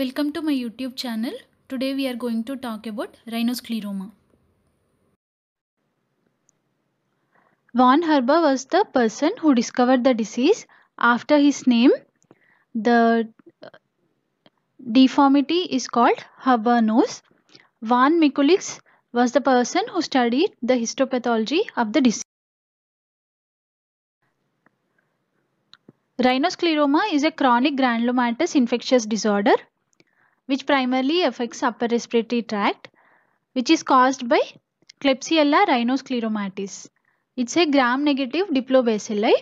Welcome to my YouTube channel. Today we are going to talk about rhinoscleroma. Von Herber was the person who discovered the disease. After his name, the uh, deformity is called Herber nose. Von Mikulicz was the person who studied the histopathology of the disease. Rhinoscleroma is a chronic granulomatous infectious disorder which primarily affects upper respiratory tract which is caused by Klebsiella rhinoscleromatis. It's a gram-negative diplobacilli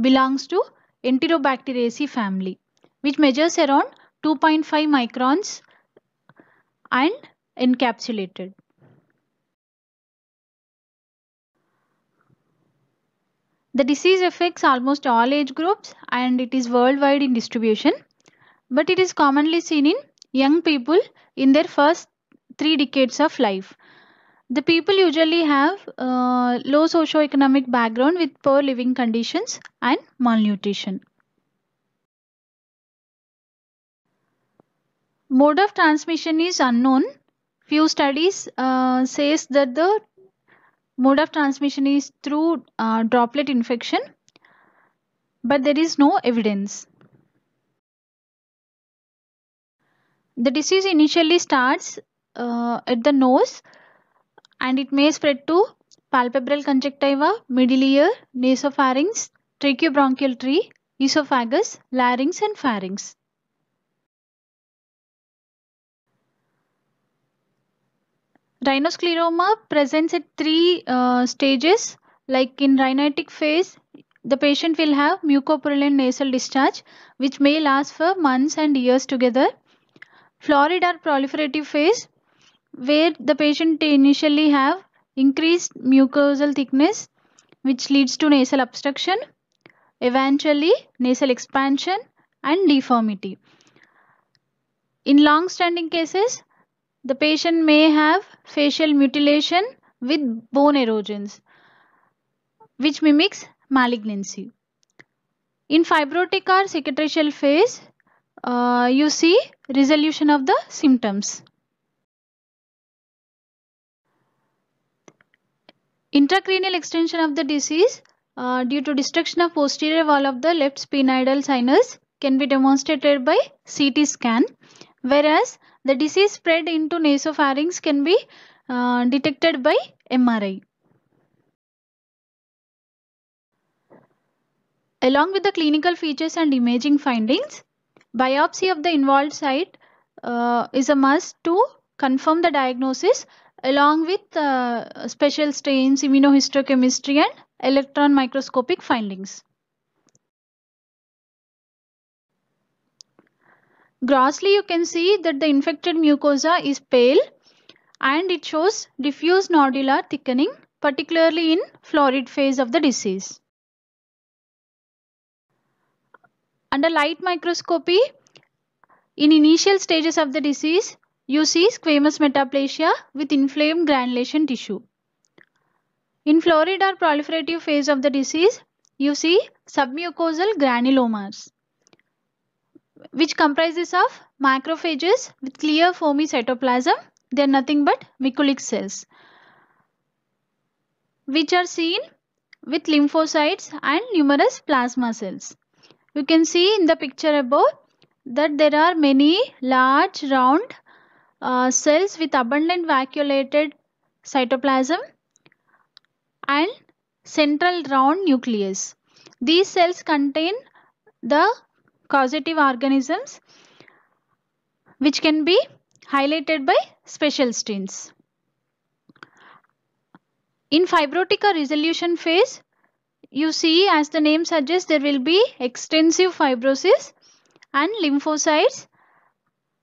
belongs to Enterobacteriaceae family which measures around 2.5 microns and encapsulated. The disease affects almost all age groups and it is worldwide in distribution but it is commonly seen in young people in their first three decades of life. The people usually have uh, low socio-economic background with poor living conditions and malnutrition. Mode of transmission is unknown. Few studies uh, says that the mode of transmission is through uh, droplet infection but there is no evidence. The disease initially starts uh, at the nose and it may spread to palpebral conjunctiva, middle ear, nasopharynx, tracheobronchial tree, esophagus, larynx and pharynx. Rhinoscleroma presents at three uh, stages like in rhinitic phase the patient will have mucopurulent nasal discharge which may last for months and years together Florid are proliferative phase where the patient initially have increased mucosal thickness which leads to nasal obstruction, eventually nasal expansion and deformity. In long standing cases, the patient may have facial mutilation with bone erosions which mimics malignancy. In fibrotic or cicatricial phase, uh, you see resolution of the symptoms. Intracranial extension of the disease uh, due to destruction of posterior wall of the left spinidal sinus can be demonstrated by CT scan whereas the disease spread into nasopharynx can be uh, detected by MRI. Along with the clinical features and imaging findings, Biopsy of the involved site uh, is a must to confirm the diagnosis along with uh, special stains, immunohistochemistry and electron microscopic findings. Grossly you can see that the infected mucosa is pale and it shows diffuse nodular thickening particularly in florid phase of the disease. Under light microscopy, in initial stages of the disease, you see squamous metaplasia with inflamed granulation tissue. In florid or proliferative phase of the disease, you see submucosal granulomas, which comprises of macrophages with clear foamy cytoplasm. They are nothing but mucolic cells, which are seen with lymphocytes and numerous plasma cells. You can see in the picture above that there are many large round uh, cells with abundant vacuolated cytoplasm and central round nucleus. These cells contain the causative organisms which can be highlighted by special stains. In fibrotic or resolution phase, you see as the name suggests there will be extensive fibrosis and lymphocytes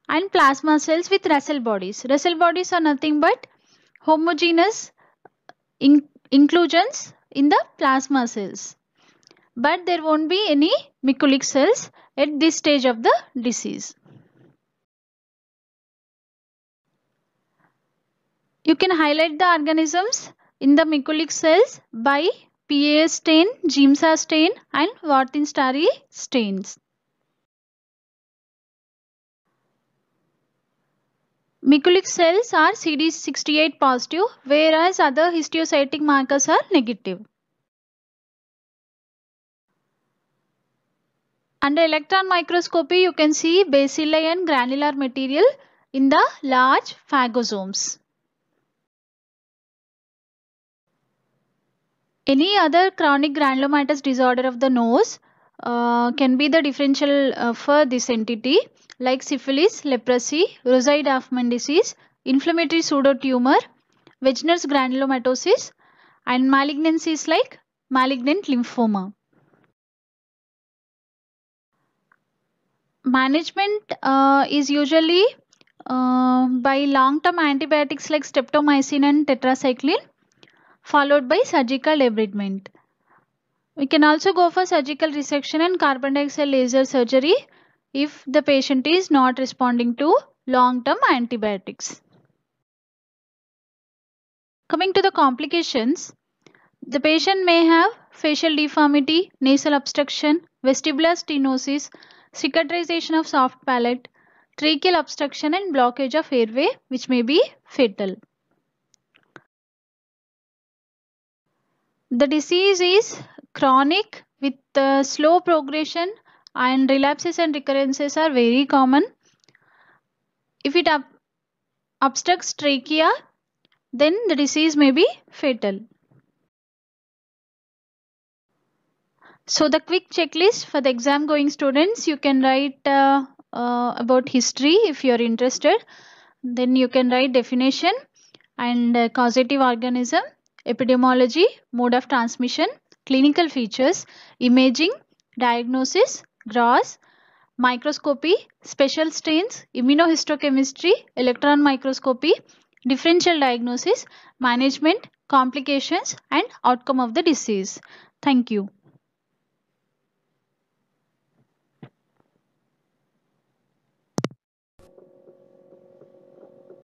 and plasma cells with Russell bodies. Russell bodies are nothing but homogeneous in inclusions in the plasma cells. But there won't be any mucolic cells at this stage of the disease. You can highlight the organisms in the mucolic cells by P.A. stain, GIMSA stain and Wartenstari stains. Muculic cells are CD68 positive whereas other histiocytic markers are negative. Under electron microscopy you can see bacilli and granular material in the large phagosomes. Any other chronic granulomatous disorder of the nose uh, can be the differential uh, for this entity like syphilis, leprosy, rosacea Duffman disease, inflammatory pseudotumor, Wegener's granulomatosis and malignancies like malignant lymphoma. Management uh, is usually uh, by long-term antibiotics like streptomycin and tetracycline followed by surgical debridement. We can also go for surgical resection and carbon dioxide laser surgery if the patient is not responding to long-term antibiotics. Coming to the complications, the patient may have facial deformity, nasal obstruction, vestibular stenosis, cicatrization of soft palate, tracheal obstruction and blockage of airway which may be fatal. The disease is chronic with uh, slow progression and relapses and recurrences are very common. If it ob obstructs trachea, then the disease may be fatal. So the quick checklist for the exam going students, you can write uh, uh, about history if you are interested. Then you can write definition and uh, causative organism epidemiology, mode of transmission, clinical features, imaging, diagnosis, gross, microscopy, special stains, immunohistochemistry, electron microscopy, differential diagnosis, management, complications and outcome of the disease. Thank you.